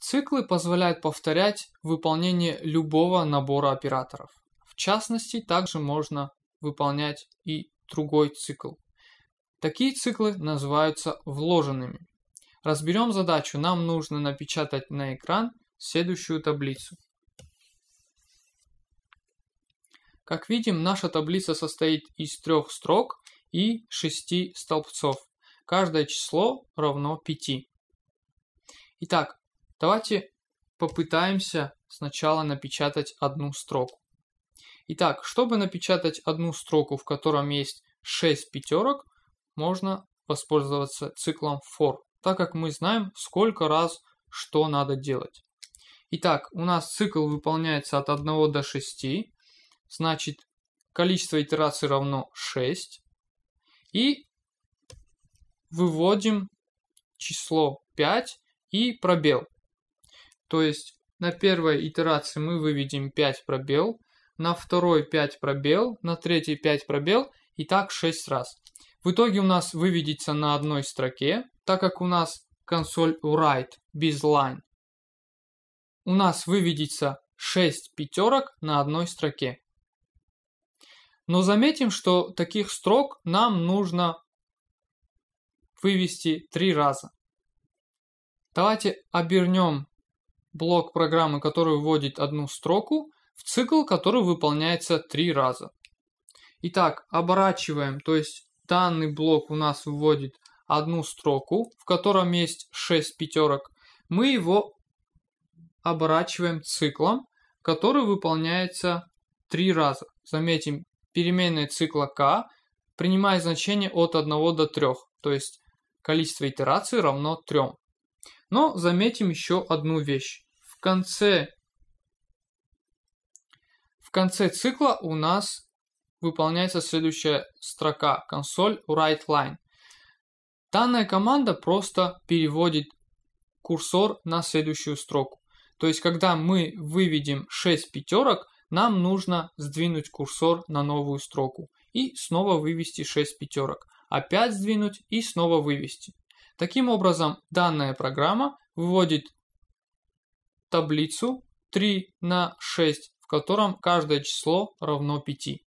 Циклы позволяют повторять выполнение любого набора операторов. В частности, также можно выполнять и другой цикл. Такие циклы называются вложенными. Разберем задачу. Нам нужно напечатать на экран следующую таблицу. Как видим, наша таблица состоит из трех строк и шести столбцов. Каждое число равно 5. Итак, Давайте попытаемся сначала напечатать одну строку. Итак, чтобы напечатать одну строку, в котором есть 6 пятерок, можно воспользоваться циклом for, так как мы знаем, сколько раз что надо делать. Итак, у нас цикл выполняется от 1 до 6, значит количество итераций равно 6. И выводим число 5 и пробел. То есть на первой итерации мы выведем 5 пробел, на второй 5 пробел, на третьей 5 пробел и так 6 раз. В итоге у нас выведется на одной строке, так как у нас консоль write без line. У нас выведется 6 пятерок на одной строке. Но заметим, что таких строк нам нужно вывести 3 раза. Давайте обернем блок программы, который вводит одну строку, в цикл, который выполняется три раза. Итак, оборачиваем, то есть данный блок у нас вводит одну строку, в котором есть 6 пятерок. Мы его оборачиваем циклом, который выполняется три раза. Заметим, переменная цикла k принимает значение от 1 до 3, то есть количество итераций равно 3. Но заметим еще одну вещь в конце, в конце цикла у нас выполняется следующая строка консоль write line. Данная команда просто переводит курсор на следующую строку. То есть, когда мы выведем 6 пятерок, нам нужно сдвинуть курсор на новую строку и снова вывести 6 пятерок. Опять сдвинуть и снова вывести. Таким образом, данная программа выводит таблицу 3 на 6, в котором каждое число равно 5.